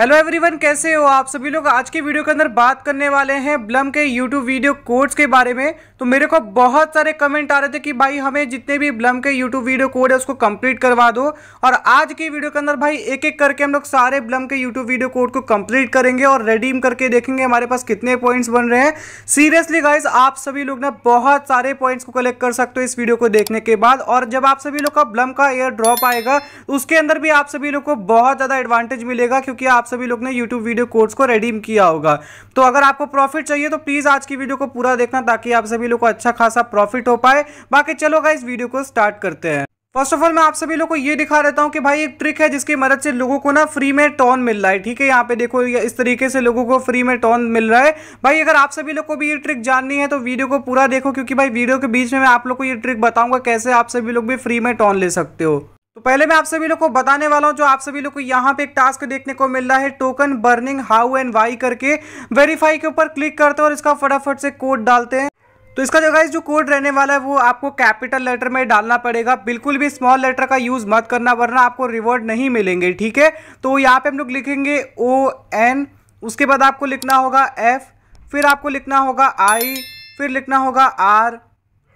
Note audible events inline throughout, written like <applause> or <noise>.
Hello everyone कैसे हो आप सभी लोग आज के वीडियो के अंदर बात करने वाले हैं ब्लम के यूट्यूब वीडियो कोड्स के बारे में तो मेरे को बहुत सारे कमेंट आ रहे थे कि भाई हमें जितने भी ब्लम के यूट्यूब वीडियो कोड है उसको कंप्लीट करवा दो और आज की वीडियो के अंदर भाई एक एक करके हम लोग सारे ब्लम के यूट्यूब वीडियो कोड को कम्प्लीट करेंगे और रेडीम करके देखेंगे हमारे पास कितने पॉइंट्स बन रहे हैं सीरियसली गाइज आप सभी लोग ना बहुत सारे पॉइंट्स को कलेक्ट कर सकते हो इस वीडियो को देखने के बाद और जब आप सभी लोग का ब्लम का एयर ड्रॉप आएगा उसके अंदर भी आप सभी लोग को बहुत ज़्यादा एडवांटेज मिलेगा क्योंकि आप आप सभी लोग ने यूट्यूब वीडियो कोर्स को रेडीम किया होगा तो अगर आपको प्रॉफिट चाहिए तो प्लीज़ आज की वीडियो को पूरा देखना ताकि आप सभी लोग को अच्छा खासा प्रॉफिट हो पाए बाकी चलो इस वीडियो को स्टार्ट करते हैं फर्स्ट ऑफ ऑल मैं आप सभी लोगों को ये दिखा देता हूँ कि भाई एक ट्रिक है जिसकी मदद से लोगों को ना फ्री में टॉन मिल रहा है ठीक है यहाँ पे देखो इस तरीके से लोगों को फ्री में टॉन मिल रहा है भाई अगर आप सभी लोगों को भी ये ट्रिक जाननी है तो वीडियो को पूरा देखो क्योंकि भाई वीडियो के बीच में मैं आप लोग को ये ट्रिक बताऊंगा कैसे आप सभी लोग भी फ्री में टॉन ले सकते हो तो पहले मैं आप सभी लोग को बताने वाला हूं जो आप सभी लोग को यहां पे एक टास्क देखने को मिल रहा है token burning how and why करके वेरीफाई के ऊपर क्लिक करते हैं और इसका फटाफट से कोड डालते हैं तो इसका जो जो कोड रहने वाला है वो आपको कैपिटल लेटर में डालना पड़ेगा बिल्कुल भी स्मॉल लेटर का यूज़ मत करना वरना आपको रिवॉर्ड नहीं मिलेंगे ठीक है तो यहाँ पे हम लोग लिखेंगे ओ एन उसके बाद आपको लिखना होगा एफ फिर आपको लिखना होगा आई फिर लिखना होगा आर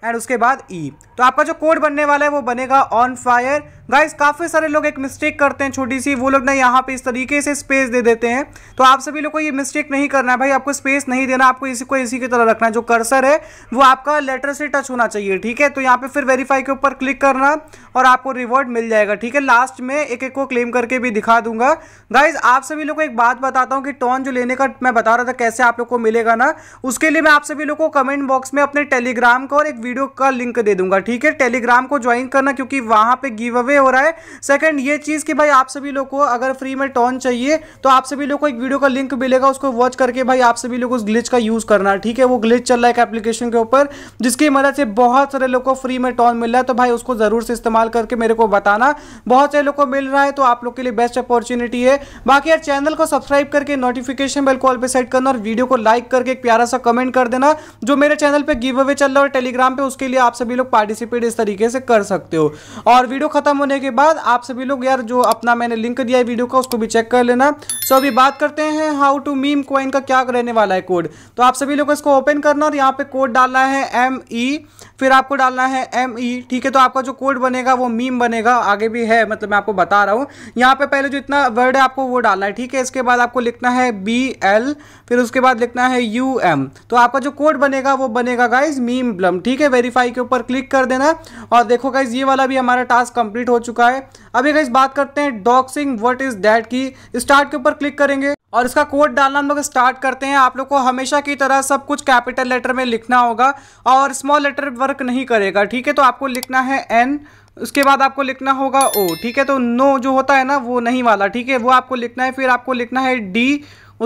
एंड उसके बाद ई e. तो आपका जो कोड बनने वाला है वो बनेगा ऑन फायर गाइस काफ़ी सारे लोग एक मिस्टेक करते हैं छोटी सी वो लोग ना यहाँ पे इस तरीके से स्पेस दे देते हैं तो आप सभी लोग को ये मिस्टेक नहीं करना है भाई आपको स्पेस नहीं देना आपको इसी को इसी की तरह रखना है जो कर्सर है वो आपका लेटर से टच होना चाहिए ठीक है तो यहाँ पर फिर वेरीफाई के ऊपर क्लिक करना और आपको रिवॉर्ड मिल जाएगा ठीक है लास्ट में एक एक को क्लेम करके भी दिखा दूंगा गाइज आप सभी लोग को एक बात बताता हूँ कि टॉन जो लेने का मैं बता रहा था कैसे आप लोग को मिलेगा ना उसके लिए मैं आप सभी लोग को कमेंट बॉक्स में अपने टेलीग्राम का और एक वीडियो का लिंक दे दूंगा ठीक है टेलीग्राम को ज्वाइन करना क्योंकि वहाँ पे गिव अवे हो रहा है सेकंड ये चीज़ कि भाई आप सभी लोग को अगर फ्री में टॉन चाहिए तो आप सभी लोग को एक वीडियो का लिंक मिलेगा उसको वॉच करके भाई आप सभी लोग उस ग्लिच का यूज़ करना ठीक है वो ग्लिच चल रहा है एक एप्लीकेशन के ऊपर जिसकी मदद से बहुत सारे लोग को फ्री में टॉन मिल रहा है तो भाई उसको ज़रूर से इस्तेमाल करके मेरे को बताना बहुत सारे लोग को मिल रहा है तो आप लोग के लिए बेस्ट अपॉर्चुनिटी है बाकी यार चैनल को सब्सक्राइब करके नोटिफिकेशन बेल कॉल पर सेट करना और वीडियो को लाइक करके एक प्यारा सा कमेंट कर देना जो मेरे चैनल पर गिव अवे चल रहा है और टेलीग्राम पर उसके लिए आप सभी लोग पार्टिसिपेट इस तरीके से कर सकते हो और वीडियो खत्म होने होने के बाद आप सभी लोग यार जो अपना मैंने लिंक दिया है वीडियो का उसको भी चेक कर लेना सो अभी बात करते हैं हाउ टू मीम कॉइन का क्या रहने वाला है कोड तो आप सभी लोग इसको ओपन करना और यहाँ पे कोड डालना है एम ई e, फिर आपको डालना है एम ई e, ठीक है तो आपका जो कोड बनेगा वो मीम बनेगा आगे भी है मतलब मैं आपको बता रहा हूँ यहाँ पे पहले जो इतना वर्ड है आपको वो डालना है ठीक है इसके बाद आपको लिखना है बी एल फिर उसके बाद लिखना है यू एम तो आपका जो कोड बनेगा वो बनेगा गाइज मीम ब्लम ठीक है वेरीफाई के ऊपर क्लिक कर देना और देखो गाइज ये वाला भी हमारा टास्क कंप्लीट हो चुका है अभी इस बात करते हैं डॉक्सिंग व्हाट इज दैट की स्टार्ट के ऊपर क्लिक करेंगे और इसका कोड डालना हम लोग स्टार्ट करते हैं आप लोग को हमेशा की तरह सब कुछ कैपिटल लेटर में लिखना होगा और स्मॉल लेटर वर्क नहीं करेगा ठीक है तो आपको लिखना है एन उसके बाद आपको लिखना होगा ओ ठीक है तो नो जो होता है ना वो नहीं वाला ठीक है वो आपको लिखना है फिर आपको लिखना है डी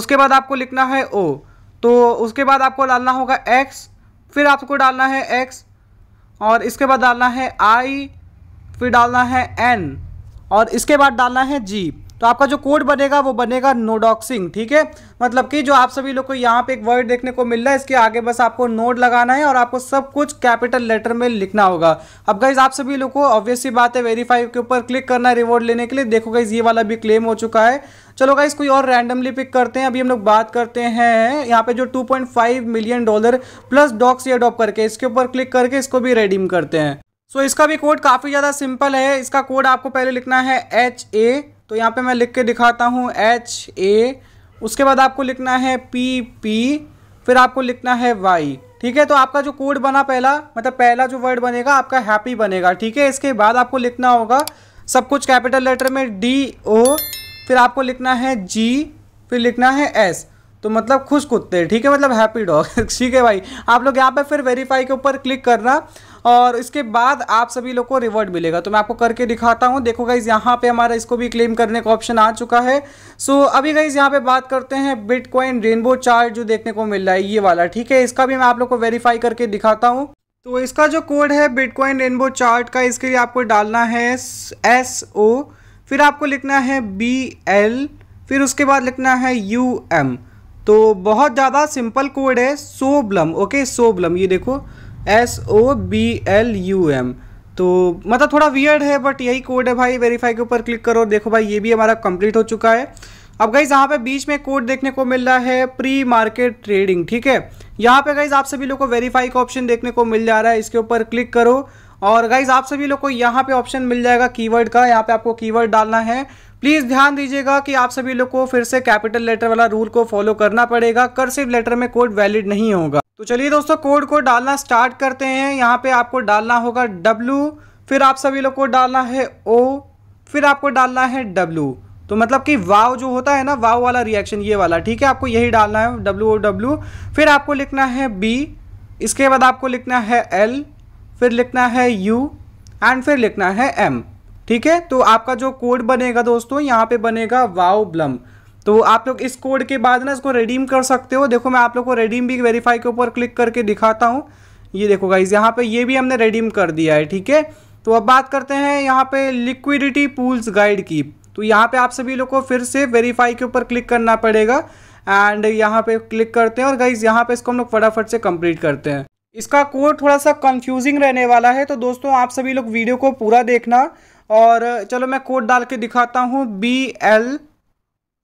उसके बाद आपको लिखना है ओ तो उसके बाद आपको डालना होगा एक्स फिर आपको डालना है एक्स और इसके बाद डालना है आई फिर डालना है एन और इसके बाद डालना है जी तो आपका जो कोड बनेगा वो बनेगा नोडॉक्सिंग ठीक है मतलब कि जो आप सभी लोग को यहाँ पे एक वर्ड देखने को मिल रहा है इसके आगे बस आपको नोड लगाना है और आपको सब कुछ कैपिटल लेटर में लिखना होगा अब गाइज आप सभी लोग को ऑब्वियसली बात है वेरीफाई के ऊपर क्लिक करना है रिवॉर्ड लेने के लिए देखो गाइज ये वाला भी क्लेम हो चुका है चलो गाइज कोई और रैंडमली पिक करते हैं अभी हम लोग बात करते हैं यहाँ पे जो two million dollar plus docs ये अडॉप करके इसके ऊपर क्लिक करके इसको भी रेडीम करते हैं सो so, इसका भी कोड काफ़ी ज़्यादा सिंपल है इसका कोड आपको पहले लिखना है एच ए तो यहाँ पे मैं लिख के दिखाता हूँ एच ए उसके बाद आपको लिखना है पी पी फिर आपको लिखना है वाई ठीक है तो आपका जो कोड बना पहला मतलब पहला जो वर्ड बनेगा आपका हैप्पी बनेगा ठीक है इसके बाद आपको लिखना होगा सब कुछ कैपिटल लेटर में डी ओ फिर आपको लिखना है जी फिर लिखना है एस तो मतलब खुश कुत्ते ठीक है मतलब हैप्पी डॉग <laughs> ठीक है भाई आप लोग यहाँ पे फिर वेरीफाई के ऊपर क्लिक करना और इसके बाद आप सभी लोग को रिवॉर्ड मिलेगा तो मैं आपको करके दिखाता हूँ देखो गाइज यहाँ पे हमारा इसको भी क्लेम करने का ऑप्शन आ चुका है सो अभी गाइज यहाँ पे बात करते हैं बिटकॉइन रेनबो चार्ट जो देखने को मिल रहा है ये वाला ठीक है इसका भी मैं आप लोग को वेरीफाई करके दिखाता हूँ तो इसका जो कोड है बिटकॉइन रेनबो चार्ट का इसके लिए आपको डालना है एस ओ फिर आपको लिखना है बी एल फिर उसके बाद लिखना है यू एम तो बहुत ज़्यादा सिंपल कोड है सोब्लम ओके सोब्लम ये देखो S O B L U M तो मतलब थोड़ा वियर्ड है बट यही कोड है भाई वेरीफाई के ऊपर क्लिक करो देखो भाई ये भी हमारा कंप्लीट हो चुका है अब गाइज यहाँ पे बीच में कोड देखने को मिल रहा है प्री मार्केट ट्रेडिंग ठीक है यहाँ पे गाइज आप सभी लोग को वेरीफाई का ऑप्शन देखने को मिल जा रहा है इसके ऊपर क्लिक करो और गाइज आप सभी लोग को यहाँ पे ऑप्शन मिल जाएगा कीवर्ड का यहाँ पे आपको कीवर्ड डालना है प्लीज़ ध्यान दीजिएगा कि आप सभी लोग को फिर से कैपिटल लेटर वाला रूल को फॉलो करना पड़ेगा कर्सिव लेटर में कोड वैलिड नहीं होगा तो चलिए दोस्तों कोड को डालना स्टार्ट करते हैं यहाँ पे आपको डालना होगा डब्लू फिर आप सभी लोग को डालना है ओ फिर आपको डालना है डब्लू तो मतलब कि वाव जो होता है ना वाव वाला रिएक्शन ये वाला ठीक है आपको यही डालना है डब्लू ओ डब्ल्यू फिर आपको लिखना है बी इसके बाद आपको लिखना है एल फिर लिखना है यू एंड फिर लिखना है एम ठीक है तो आपका जो कोड बनेगा दोस्तों यहाँ पर बनेगा वाव ब्लम तो आप लोग इस कोड के बाद ना इसको रिडीम कर सकते हो देखो मैं आप लोग को रिडीम भी वेरीफाई के ऊपर क्लिक करके दिखाता हूँ ये देखो गाइज यहाँ पे ये भी हमने रिडीम कर दिया है ठीक है तो अब बात करते हैं यहाँ पे लिक्विडिटी पूल्स गाइड की तो यहाँ पे आप सभी लोग को फिर से वेरीफाई के ऊपर क्लिक करना पड़ेगा एंड यहाँ पे क्लिक करते हैं और गाइज यहाँ पे इसको हम लोग फटाफट से कंप्लीट करते हैं इसका कोड थोड़ा सा कंफ्यूजिंग रहने वाला है तो दोस्तों आप सभी लोग वीडियो को पूरा देखना और चलो मैं कोड डाल के दिखाता हूँ बी एल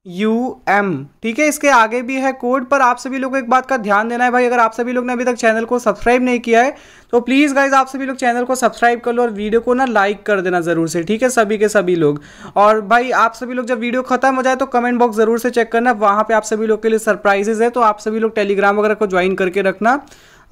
यू एम ठीक है इसके आगे भी है कोड पर आप सभी लोग को एक बात का ध्यान देना है भाई अगर आप सभी लोग ने अभी तक चैनल को सब्सक्राइब नहीं किया है तो प्लीज़ गाइज आप सभी लोग चैनल को सब्सक्राइब कर लो और वीडियो को ना लाइक कर देना ज़रूर से ठीक है सभी के सभी लोग और भाई आप सभी लोग जब वीडियो खत्म हो जाए तो कमेंट बॉक्स ज़रूर से चेक करना वहाँ पर आप सभी लोग के लिए सरप्राइजेज है तो आप सभी लोग टेलीग्राम वगैरह को ज्वाइन करके रखना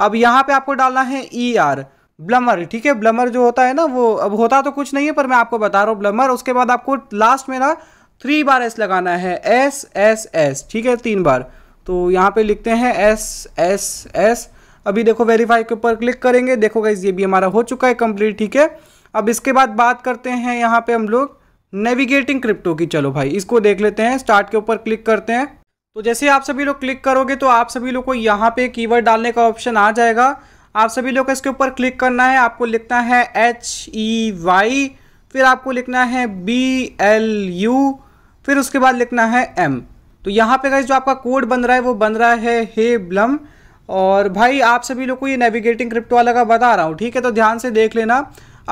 अब यहाँ पर आपको डालना है ई आर ब्लमर ठीक है ब्लमर जो होता है ना वो अब होता तो कुछ नहीं है पर मैं आपको बता रहा हूँ ब्लमर उसके बाद आपको लास्ट में ना थ्री बार एस लगाना है एस एस एस ठीक है तीन बार तो यहाँ पे लिखते हैं एस एस एस अभी देखो वेरीफाई के ऊपर क्लिक करेंगे देखो गाइज ये भी हमारा हो चुका है कंप्लीट ठीक है अब इसके बाद बात करते हैं यहाँ पे हम लोग नेविगेटिंग क्रिप्टो की चलो भाई इसको देख लेते हैं स्टार्ट के ऊपर क्लिक करते हैं तो जैसे आप सभी लोग क्लिक करोगे तो आप सभी लोग को यहाँ पे कीवर्ड डालने का ऑप्शन आ जाएगा आप सभी लोग इसके ऊपर क्लिक करना है आपको लिखना है एच ई वाई फिर आपको लिखना है बी एल यू फिर उसके बाद लिखना है एम तो यहाँ पे गाइज जो आपका कोड बन रहा है वो बन रहा है हे ब्लम और भाई आप सभी लोग को ये नेविगेटिंग क्रिप्टो वाला का बता रहा हूँ ठीक है तो ध्यान से देख लेना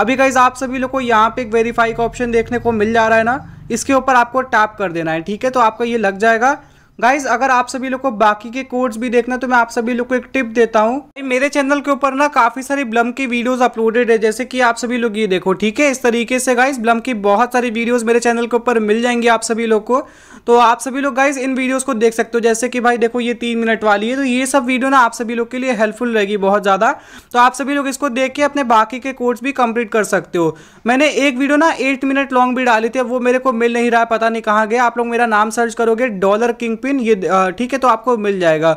अभी गाइज आप सभी लोग को यहाँ पे एक वेरीफाई का ऑप्शन देखने को मिल जा रहा है ना इसके ऊपर आपको टैप कर देना है ठीक है तो आपका ये लग जाएगा गाइज अगर आप सभी लोग को बाकी के कोड्स भी देखना तो मैं आप सभी लोग को एक टिप देता हूँ मेरे चैनल के ऊपर ना काफी सारी ब्लम की वीडियोस अपलोडेड है जैसे कि आप सभी लोग ये देखो ठीक है इस तरीके से गाइज ब्लम की बहुत सारी वीडियोस मेरे चैनल के ऊपर मिल जाएंगी आप सभी लोग को तो आप सभी लोग गाइज इन वीडियोज को देख सकते हो जैसे कि भाई देखो ये तीन मिनट वाली है तो ये सब वीडियो ना आप सभी लोग के लिए हेल्पफुल रहेगी बहुत ज़्यादा तो आप सभी लोग इसको देख के अपने बाकी के कोर्स भी कंप्लीट कर सकते हो मैंने एक वीडियो ना एट मिनट लॉन्ग भी डाली थी वो मेरे को मिल नहीं रहा पता नहीं कहाँ गया आप लोग मेरा नाम सर्च करोगे डॉलर किंग पिन ये ठीक है तो आपको मिल जाएगा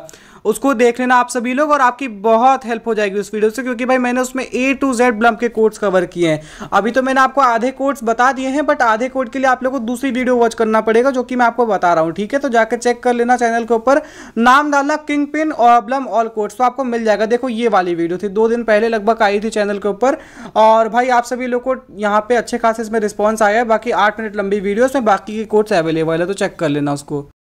उसको देख लेना आप सभी लोग और आपकी बहुत हेल्प हो जाएगी उस वीडियो से क्योंकि भाई मैंने उसमें ए टू जेड ब्लम के कोड्स कवर किए हैं अभी तो मैंने आपको आधे कोड्स बता दिए हैं बट आधे कोड के लिए आप लोगों को दूसरी वीडियो वॉच करना पड़ेगा जो कि मैं आपको बता रहा हूँ ठीक है तो जाकर चेक कर लेना चैनल के ऊपर नाम डालना किंग पिन और ब्लम ऑल कोड्स तो आपको मिल जाएगा देखो ये वाली वीडियो थी दो दिन पहले लगभग आई थी चैनल के ऊपर और भाई आप सभी लोग को यहाँ पे अच्छे खासे इसमें रिस्पॉन्स आया है बाकी आठ मिनट लंबी वीडियो उसमें बाकी के कोड्स अवेलेबल है तो चेक कर लेना उसको